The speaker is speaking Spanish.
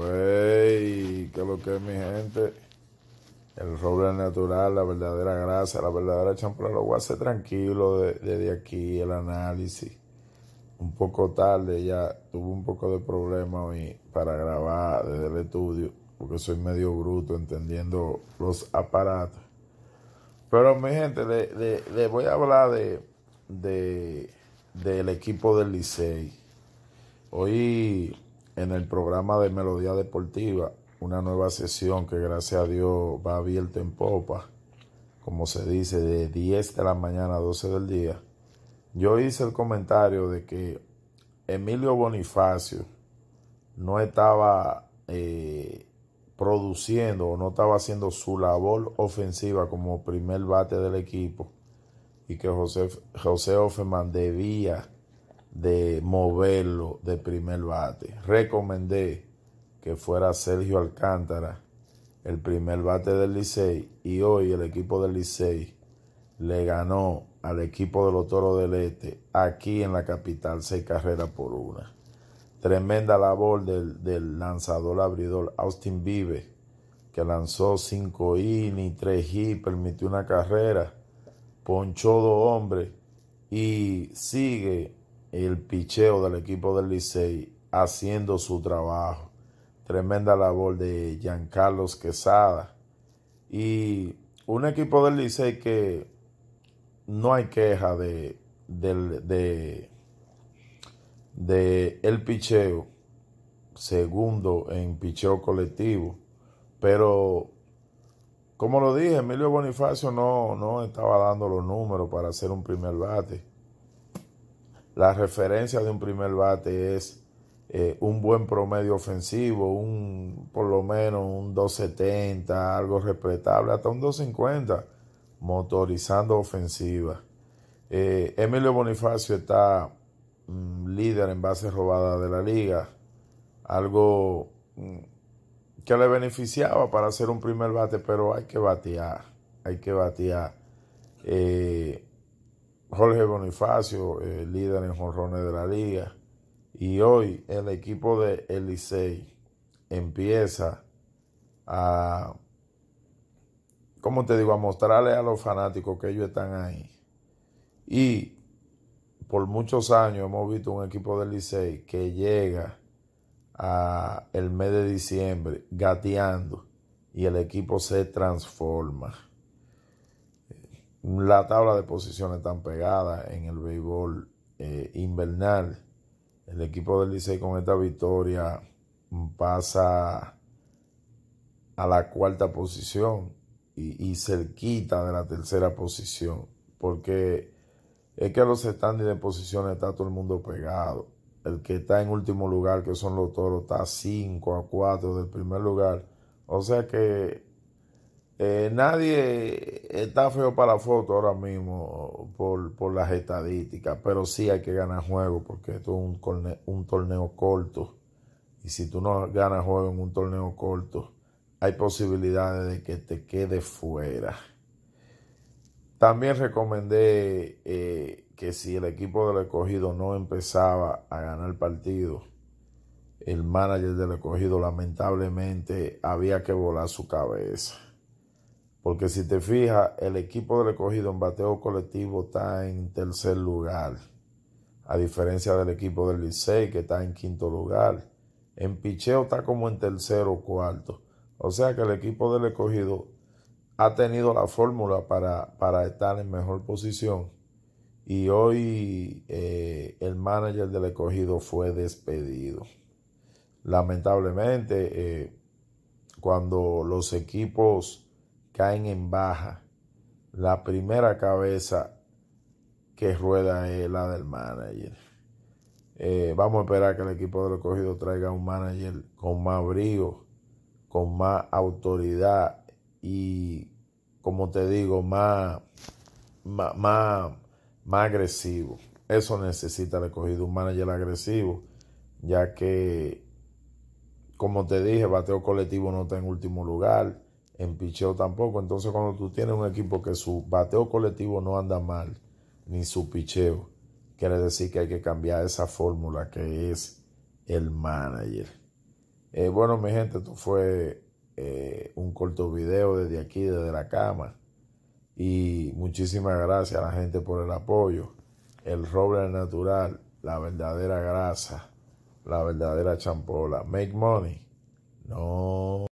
Hey, es pues, lo que es mi gente. El roble natural, la verdadera gracia, la verdadera champura, lo voy a hacer tranquilo desde aquí, el análisis. Un poco tarde ya, tuve un poco de problema hoy para grabar desde el estudio, porque soy medio bruto entendiendo los aparatos. Pero mi gente, le, voy a hablar de, de, del equipo del Licey. Hoy en el programa de Melodía Deportiva, una nueva sesión que gracias a Dios va abierta en popa, como se dice, de 10 de la mañana a 12 del día. Yo hice el comentario de que Emilio Bonifacio no estaba eh, produciendo o no estaba haciendo su labor ofensiva como primer bate del equipo y que José, José debía de moverlo de primer bate. Recomendé que fuera Sergio Alcántara el primer bate del Licey y hoy el equipo del Licey le ganó al equipo de los Toros del Este aquí en la capital seis carreras por una. Tremenda labor del, lanzador abridor Austin Vive que lanzó cinco ni 3 y permitió una carrera, ponchó dos hombres y sigue el picheo del equipo del Licey haciendo su trabajo. Tremenda labor de Giancarlos Quesada. Y un equipo del Licey que no hay queja de, del de el picheo. Segundo en picheo colectivo. Pero como lo dije, Emilio Bonifacio no, no estaba dando los números para hacer un primer bate la referencia de un primer bate es eh, un buen promedio ofensivo, un por lo menos un 270, algo respetable, hasta un 250, motorizando ofensiva. Eh, Emilio Bonifacio está mm, líder en bases robadas de la liga, algo mm, que le beneficiaba para hacer un primer bate, pero hay que batear, hay que batear. Eh, Jorge Bonifacio, eh, líder en Jorrones de la liga. Y hoy el equipo de Elisei empieza a, como te digo?, a mostrarle a los fanáticos que ellos están ahí. Y por muchos años hemos visto un equipo de Elisei que llega a el mes de diciembre gateando y el equipo se transforma la tabla de posiciones tan pegada en el béisbol eh, invernal. El equipo del Licey con esta victoria pasa a la cuarta posición y, cerquita de la tercera posición, porque es que los estándares de posiciones está todo el mundo pegado. El que está en último lugar, que son los toros, está 5 a 4 del primer lugar. O sea que eh, nadie está feo para la foto ahora mismo por, las estadísticas, pero sí hay que ganar juego porque esto es un, torneo corto. Y si tú no ganas juego en un torneo corto, hay posibilidades de que te quedes fuera. También recomendé eh, que si el equipo del escogido no empezaba a ganar partido, el manager del escogido lamentablemente había que volar su cabeza porque si te fijas, el equipo del escogido en bateo colectivo está en tercer lugar. A diferencia del equipo del Licey, que está en quinto lugar. En picheo está como en tercero o cuarto. O sea que el equipo del escogido ha tenido la fórmula para, estar en mejor posición. Y hoy eh, el manager del escogido fue despedido. Lamentablemente, eh, cuando los equipos caen en baja. La primera cabeza que rueda es la del manager. Eh, vamos a esperar que el equipo del recogido traiga un manager con más brío, con más autoridad y, como te digo, más, más, más, agresivo. Eso necesita el recogido, un manager agresivo, ya que, como te dije, bateo colectivo no está en último lugar en picheo tampoco. Entonces, cuando tú tienes un equipo que su bateo colectivo no anda mal, ni su picheo, quiere decir que hay que cambiar esa fórmula que es el manager. Eh, bueno, mi gente, esto fue eh, un corto video desde aquí, desde la cama. Y muchísimas gracias a la gente por el apoyo. El roble natural, la verdadera grasa, la verdadera champola. Make money. No.